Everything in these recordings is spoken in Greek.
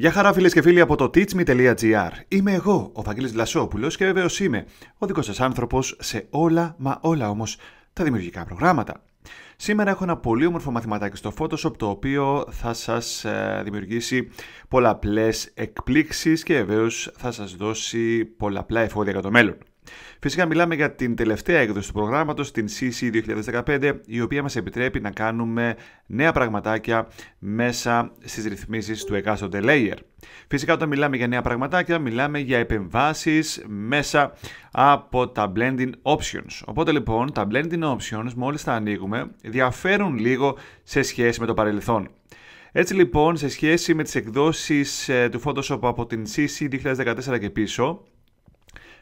Γεια χαρά φίλες και φίλοι από το teachme.gr. Είμαι εγώ, ο Βαγγέλης Λασόπουλος και βεβαίως είμαι ο δικός σας άνθρωπος σε όλα μα όλα όμως τα δημιουργικά προγράμματα. Σήμερα έχω ένα πολύ όμορφο μαθηματάκι στο Photoshop το οποίο θα σας ε, δημιουργήσει πολλαπλές εκπλήξεις και βεβαίως θα σας δώσει πολλαπλά εφόδια για το μέλλον. Φυσικά μιλάμε για την τελευταία έκδοση του προγράμματος, την CC 2015, η οποία μας επιτρέπει να κάνουμε νέα πραγματάκια μέσα στις ρυθμίσεις του εκάστοτε layer. Φυσικά όταν μιλάμε για νέα πραγματάκια, μιλάμε για επεμβάσεις μέσα από τα blending options. Οπότε λοιπόν τα blending options μόλις τα ανοίγουμε διαφέρουν λίγο σε σχέση με το παρελθόν. Έτσι λοιπόν, σε σχέση με τις εκδόσεις ε, του Photoshop από την CC 2014 και πίσω,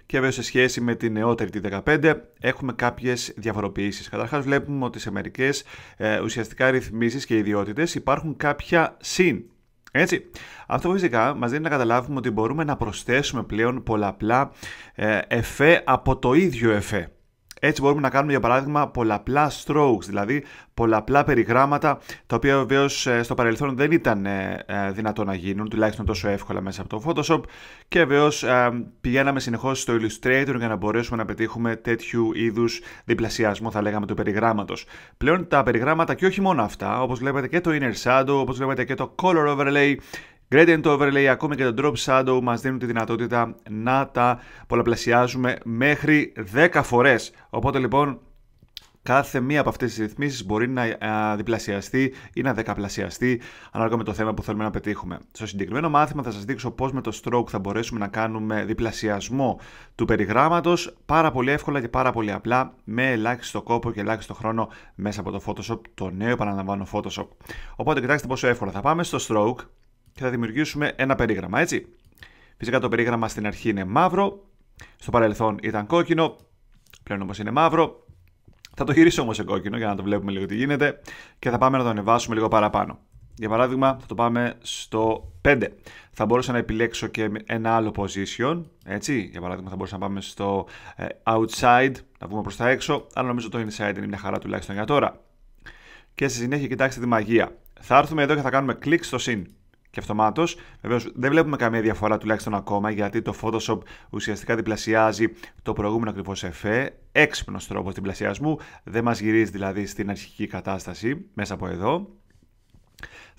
και βέβαια σε σχέση με την νεότερη τη 15 έχουμε κάποιες διαφοροποιήσεις. Καταρχάς βλέπουμε ότι σε μερικές ε, ουσιαστικά ρυθμίσεις και ιδιότητες υπάρχουν κάποια συν. Έτσι. Αυτό φυσικά μας δίνει να καταλάβουμε ότι μπορούμε να προσθέσουμε πλέον πολλαπλά ε, εφέ από το ίδιο εφέ. Έτσι μπορούμε να κάνουμε για παράδειγμα πολλαπλά strokes, δηλαδή πολλαπλά περιγράμματα, τα οποία βεβαίως ε, στο παρελθόν δεν ήταν ε, ε, δυνατό να γίνουν, τουλάχιστον τόσο εύκολα μέσα από το Photoshop. Και βεβαίως πηγαίναμε συνεχώς στο Illustrator για να μπορέσουμε να πετύχουμε τέτοιου είδους διπλασιασμό, θα λέγαμε, του περιγράμματος. Πλέον τα περιγράμματα και όχι μόνο αυτά, όπως βλέπετε και το Inner Shadow, όπως βλέπετε και το Color Overlay, Gradient Overlay, ακόμη και το Drop Shadow μας δίνουν τη δυνατότητα να τα πολλαπλασιάζουμε μέχρι 10 φορές. Οπότε λοιπόν κάθε μία από αυτές τις ρυθμίσεις μπορεί να διπλασιαστεί ή να δεκαπλασιαστεί ανάλογα με το θέμα που θέλουμε να πετύχουμε. Στο συγκεκριμένο μάθημα θα σας δείξω πώς με το stroke θα μπορέσουμε να κάνουμε διπλασιασμό του περιγράμματος πάρα πολύ εύκολα και πάρα πολύ απλά με ελάχιστο κόπο και ελάχιστο χρόνο μέσα από το Photoshop, το νέο επαναλαμβάνω Photoshop. Οπότε κοιτάξτε πόσο εύκολα θα πάμε στο stroke και θα δημιουργήσουμε ένα περίγραμμα, έτσι. Φυσικά το περίγραμμα στην αρχή είναι μαύρο, στο παρελθόν ήταν κόκκινο, πλέον όμως είναι μαύρο. Θα το γυρίσω όμως σε κόκκινο για να το βλέπουμε λίγο τι γίνεται και θα πάμε να το ανεβάσουμε λίγο παραπάνω. Για παράδειγμα θα το πάμε στο 5. Θα μπορούσα να επιλέξω και ένα άλλο position, έτσι. Για παράδειγμα θα μπορούσα να πάμε στο ε, outside, να βγούμε προς τα έξω, αλλά νομίζω το inside είναι μια χαρά τουλάχιστον για τώρα. Και στη συνέχεια κοιτάξτε τη μαγεία. Θα έρθουμε εδώ και θα κάνουμε κλικ στο scene και αυτομάτως. Βεβαίως δεν βλέπουμε καμία διαφορά τουλάχιστον ακόμα γιατί το Photoshop ουσιαστικά διπλασιάζει το προηγούμενο ακριβώς εφέ. Έξυπνος τρόπος διπλασιασμού, δεν μας γυρίζει δηλαδή στην αρχική κατάσταση μέσα από εδώ.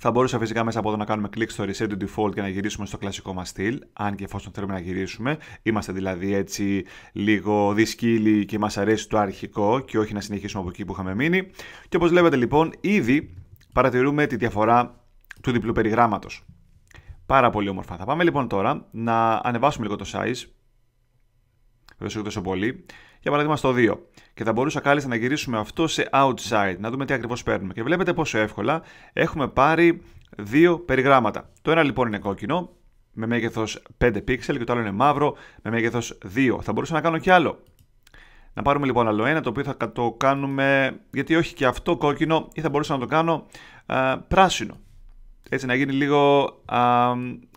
Θα μπορούσα φυσικά μέσα από εδώ να κάνουμε κλικ στο reset to default και να γυρίσουμε στο κλασικό μας στυλ, αν και εφόσον θέλουμε να γυρίσουμε. Είμαστε δηλαδή έτσι λίγο δυσκύλοι και μας αρέσει το αρχικό και όχι να συνεχίσουμε από εκεί που είχαμε μείνει. Και όπως βλέπετε λοιπόν, ήδη παρατηρούμε τη διαφορά του διπλού περιγράμματος. Πάρα πολύ όμορφα. Θα πάμε λοιπόν τώρα να ανεβάσουμε λίγο το size. Βέβαια σου τόσο πολύ. Για παράδειγμα στο 2. Και θα μπορούσα κάλλιστα να γυρίσουμε αυτό σε outside. Να δούμε τι ακριβώς παίρνουμε. Και βλέπετε πόσο εύκολα έχουμε πάρει δύο περιγράμματα. Το ένα λοιπόν είναι κόκκινο με μέγεθος 5 πίξελ και το άλλο είναι μαύρο με μέγεθος 2. Θα μπορούσα να κάνω και άλλο. Να πάρουμε λοιπόν άλλο ένα το οποίο θα το κάνουμε γιατί όχι και αυτό κόκκινο ή θα μπορούσα να το κάνω ε, πράσινο έτσι να γίνει λίγο α,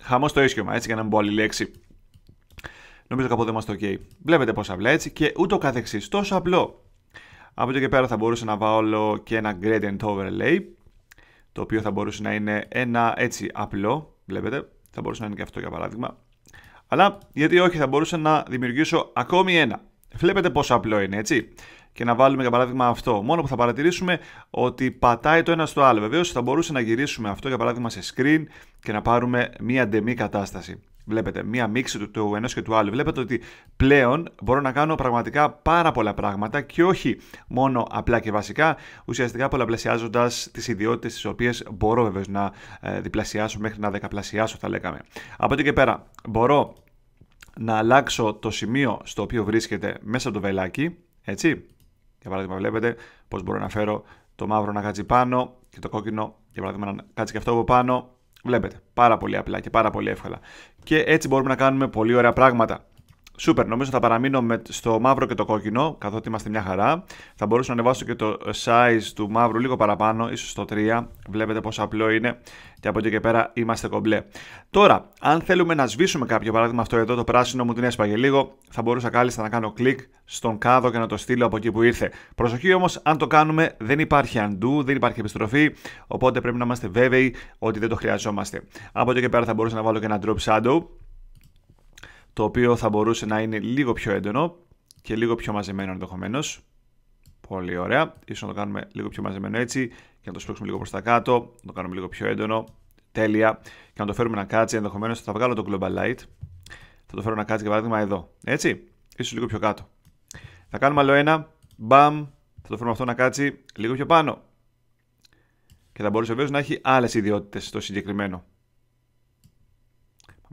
χαμό στο ίσιο έτσι για να μην πω άλλη λέξη. Νομίζω κάπου δεν το καί. βλέπετε πως απλά, έτσι ok. Βλέπετε πως απλά έτσι και ούτω καθεξής. Τόσο απλό. Από εδώ και πέρα θα μπορούσα να βάλω και ένα gradient overlay, το οποίο θα μπορούσε να είναι ένα έτσι απλό, βλέπετε. Θα μπορούσε να είναι και αυτό για παράδειγμα. Αλλά γιατί όχι, θα μπορούσα να δημιουργήσω ακόμη ένα. Βλέπετε πόσο απλό είναι, έτσι και να βάλουμε για παράδειγμα αυτό. Μόνο που θα παρατηρήσουμε ότι πατάει το ένα στο άλλο. Βεβαίως θα μπορούσε να γυρίσουμε αυτό για παράδειγμα σε screen και να πάρουμε μία ντεμή κατάσταση. Βλέπετε, μία μίξη του, του ενός και του άλλου. Βλέπετε ότι πλέον μπορώ να κάνω πραγματικά πάρα πολλά πράγματα και όχι μόνο απλά και βασικά, ουσιαστικά πολλαπλασιάζοντας τις ιδιότητες τις οποίες μπορώ βεβαίως να ε, διπλασιάσω μέχρι να δεκαπλασιάσω, θα λέγαμε. Από εκεί και πέρα, μπορώ να αλλάξω το σημείο στο οποίο βρίσκεται μέσα από το βελάκι, έτσι, για παράδειγμα, βλέπετε πώς μπορώ να φέρω το μαύρο να κάτσει πάνω και το κόκκινο, για παράδειγμα, να κάτσει και αυτό από πάνω. Βλέπετε, πάρα πολύ απλά και πάρα πολύ εύκολα. Και έτσι μπορούμε να κάνουμε πολύ ωραία πράγματα. Σούπερ, νομίζω θα παραμείνω με, στο μαύρο και το κόκκινο, καθότι είμαστε μια χαρά. Θα μπορούσα να ανεβάσω και το size του μαύρου λίγο παραπάνω, ίσως το 3. Βλέπετε πόσο απλό είναι και από εκεί και πέρα είμαστε κομπλέ. Τώρα, αν θέλουμε να σβήσουμε κάποιο παράδειγμα αυτό εδώ, το πράσινο μου την έσπαγε λίγο, θα μπορούσα κάλλιστα να κάνω κλικ στον κάδο και να το στείλω από εκεί που ήρθε. Προσοχή όμως, αν το κάνουμε, δεν υπάρχει undo, δεν υπάρχει επιστροφή, οπότε πρέπει να είμαστε βέβαιοι ότι δεν το χρειαζόμαστε. Από εκεί και πέρα θα μπορούσα να βάλω και ένα drop shadow το οποίο θα μπορούσε να είναι λίγο πιο έντονο και λίγο πιο μαζεμένο ενδεχομένως. Πολύ ωραία. Ίσως να το κάνουμε λίγο πιο μαζεμένο έτσι και να το σπρώξουμε λίγο προς τα κάτω, να το κάνουμε λίγο πιο έντονο. Τέλεια. Και να το φέρουμε να κάτσει. Ενδεχομένως θα βγάλω το Global Light. Θα το φέρω να κάτσει για παράδειγμα εδώ. Έτσι. Ίσως λίγο πιο κάτω. Θα κάνουμε άλλο ένα. Μπαμ. Θα το φέρουμε αυτό να κάτσει λίγο πιο πάνω. Και θα μπορούσε βεβαίως να έχει άλλες ιδιότητες το συγκεκριμένο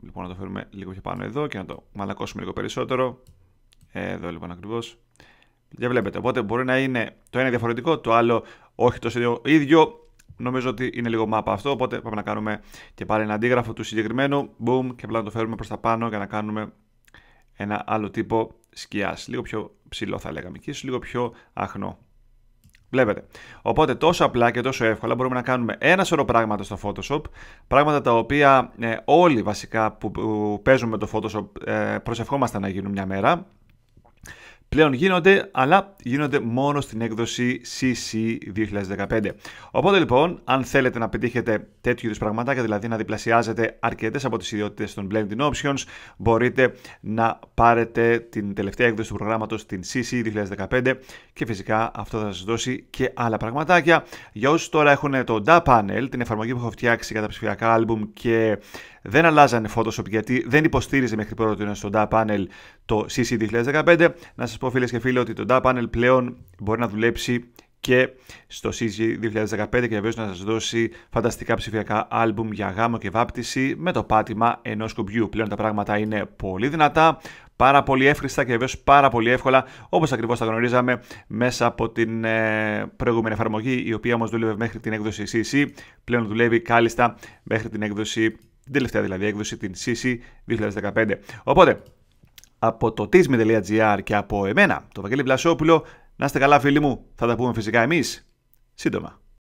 λοιπόν να το φέρουμε λίγο πιο πάνω εδώ και να το μαλακώσουμε λίγο περισσότερο. Εδώ λοιπόν ακριβώς. Για βλέπετε. Οπότε μπορεί να είναι το ένα διαφορετικό, το άλλο όχι το ίδιο. Νομίζω ότι είναι λίγο μάπα αυτό. Οπότε πάμε να κάνουμε και πάλι ένα αντίγραφο του συγκεκριμένου. Boom, και απλά να το φέρουμε προς τα πάνω για να κάνουμε ένα άλλο τύπο σκιάς. Λίγο πιο ψηλό θα λέγαμε και ίσω λίγο πιο αχνό. Βλέπετε. Οπότε τόσο απλά και τόσο εύκολα μπορούμε να κάνουμε ένα σωρό πράγματα στο Photoshop, πράγματα τα οποία ε, όλοι βασικά που, παίζουμε το Photoshop ε, προσευχόμαστε να γίνουν μια μέρα. Πλέον γίνονται, αλλά γίνονται μόνο στην έκδοση CC 2015. Οπότε λοιπόν, αν θέλετε να πετύχετε τέτοιου είδους πραγματάκια, δηλαδή να διπλασιάζετε αρκετές από τις ιδιότητες των Blending Options, μπορείτε να πάρετε την τελευταία έκδοση του προγράμματος, την CC 2015, και φυσικά αυτό θα σας δώσει και άλλα πραγματάκια. Για όσους τώρα έχουν το Panel, την εφαρμογή που έχω φτιάξει για τα ψηφιακά άλμπουμ και δεν αλλάζανε Photoshop γιατί δεν υποστήριζε μέχρι πρώτη στο Panel το CC 2015, να σας πω φίλες και φίλοι ότι το Panel πλέον μπορεί να δουλέψει και στο CG 2015 και βεβαίως να σας δώσει φανταστικά ψηφιακά άλμπουμ για γάμο και βάπτιση με το πάτημα ενός κουμπιού. Πλέον τα πράγματα είναι πολύ δυνατά, πάρα πολύ εύχριστα και βεβαίως πάρα πολύ εύκολα όπως ακριβώς τα γνωρίζαμε μέσα από την ε, προηγούμενη εφαρμογή η οποία όμως δούλευε μέχρι την έκδοση CC, πλέον δουλεύει κάλλιστα μέχρι την έκδοση την τελευταία δηλαδή έκδοση, την CC 2015. Οπότε, από το tismi.gr και από εμένα, το Βαγγέλη Βλασόπουλο, να είστε καλά φίλοι μου, θα τα πούμε φυσικά εμείς σύντομα.